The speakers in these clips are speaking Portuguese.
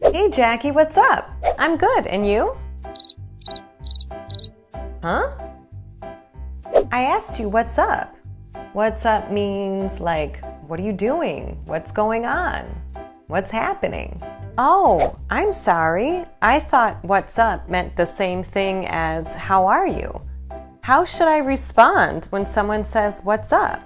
Hey Jackie, what's up? I'm good, and you? Huh? I asked you what's up. What's up means like, what are you doing? What's going on? What's happening? Oh, I'm sorry. I thought what's up meant the same thing as how are you? How should I respond when someone says what's up?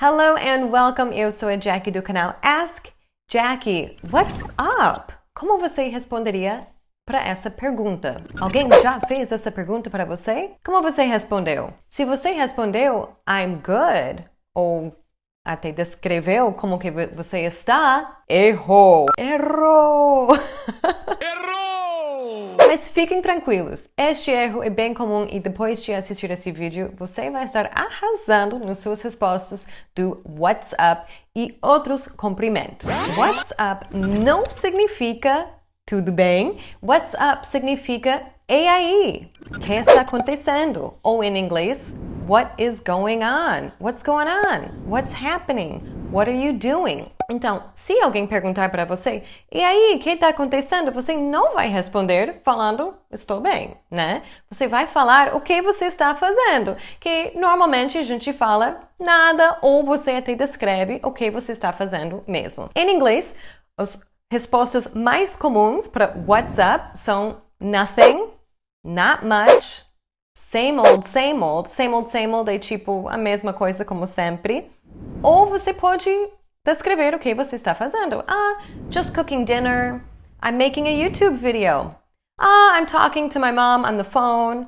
Hello and welcome. Eu sou a Jackie do canal Ask Jackie. What's up? Como você responderia para essa pergunta? Alguém já fez essa pergunta para você? Como você respondeu? Se você respondeu I'm good ou até descreveu como que você está, errou. Errou. Mas fiquem tranquilos, este erro é bem comum e depois de assistir esse vídeo, você vai estar arrasando nas suas respostas do WhatsApp e outros cumprimentos. WhatsApp não significa tudo bem, WhatsApp significa e aí? O que está acontecendo? Ou em inglês, What is going on? What's going on? What's happening? What are you doing? Então, se alguém perguntar para você, e aí, o que está acontecendo? Você não vai responder falando, estou bem, né? Você vai falar o que você está fazendo, que normalmente a gente fala nada ou você até descreve o que você está fazendo mesmo. Em inglês, as respostas mais comuns para WhatsApp são nothing, not much, same old, same old. Same old, same old é tipo a mesma coisa como sempre. Ou você pode descrever tá o que você está fazendo. Ah, just cooking dinner. I'm making a YouTube video. Ah, I'm talking to my mom on the phone.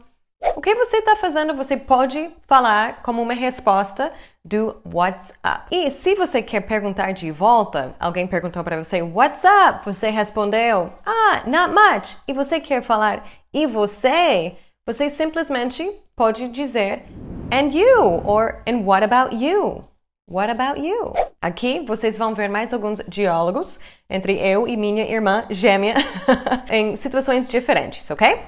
O que você está fazendo, você pode falar como uma resposta do What's up. E se você quer perguntar de volta, alguém perguntou para você What's up? Você respondeu Ah, not much. E você quer falar e você? Você simplesmente pode dizer And you or And what about you? What about you? Aqui vocês vão ver mais alguns diálogos entre eu e minha irmã gêmea em situações diferentes, ok?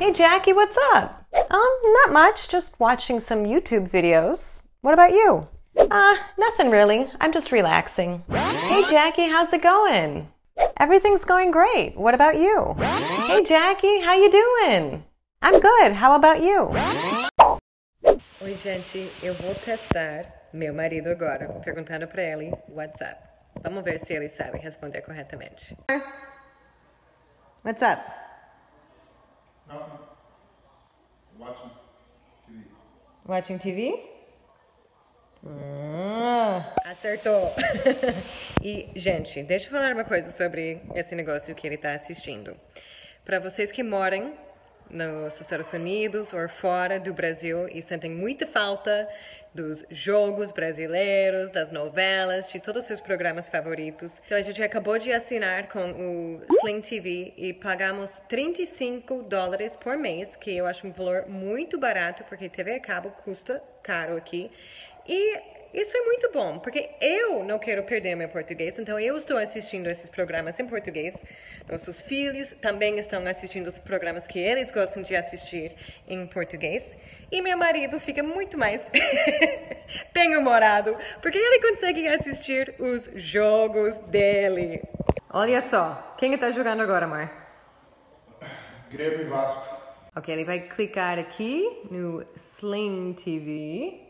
Hey Jackie, what's up? Um, not much, just watching some YouTube videos. What about you? Ah, uh, nothing really. I'm just relaxing. Hey Jackie, how's it going? Everything's going great. What about you? Hey Jackie, how you doing? I'm good. How about you? Oi, gente, eu vou testar meu marido agora, perguntando para ele what's up. Vamos ver se ele sabe responder corretamente. What's up? Nothing. Watching TV. Watching TV? Ah. Acertou! e, gente, deixa eu falar uma coisa sobre esse negócio que ele está assistindo. Para vocês que moram nos Estados Unidos ou fora do Brasil e sentem muita falta dos jogos brasileiros, das novelas, de todos os seus programas favoritos. Então a gente acabou de assinar com o Sling TV e pagamos 35 dólares por mês, que eu acho um valor muito barato porque TV a cabo custa caro aqui. E isso é muito bom, porque eu não quero perder meu português, então eu estou assistindo esses programas em português. Nossos filhos também estão assistindo os programas que eles gostam de assistir em português. E meu marido fica muito mais bem-humorado, porque ele consegue assistir os jogos dele. Olha só, quem está jogando agora, amor? Grêmio e Vasco. Ok, ele vai clicar aqui no Sling TV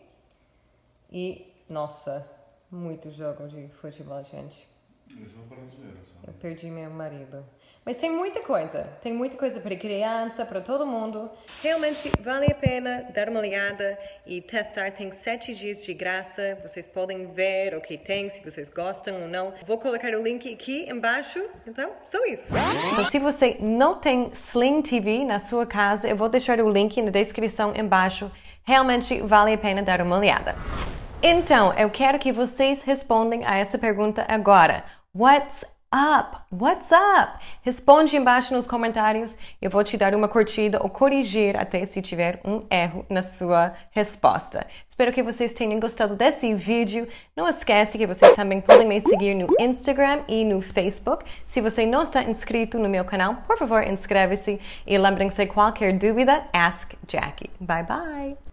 e nossa, muitos jogos de futebol, gente. Eles são brasileiros. sabe? Eu perdi meu marido. Mas tem muita coisa. Tem muita coisa para criança, para todo mundo. Realmente vale a pena dar uma olhada e testar. Tem sete dias de graça. Vocês podem ver o que tem, se vocês gostam ou não. Vou colocar o link aqui embaixo. Então, só isso. Então, se você não tem Sling TV na sua casa, eu vou deixar o link na descrição embaixo. Realmente vale a pena dar uma olhada. Então, eu quero que vocês respondam a essa pergunta agora. What's up? What's up? Responde embaixo nos comentários. Eu vou te dar uma curtida ou corrigir até se tiver um erro na sua resposta. Espero que vocês tenham gostado desse vídeo. Não esquece que vocês também podem me seguir no Instagram e no Facebook. Se você não está inscrito no meu canal, por favor, inscreve-se. E lembrem-se, qualquer dúvida, ask Jackie. Bye, bye!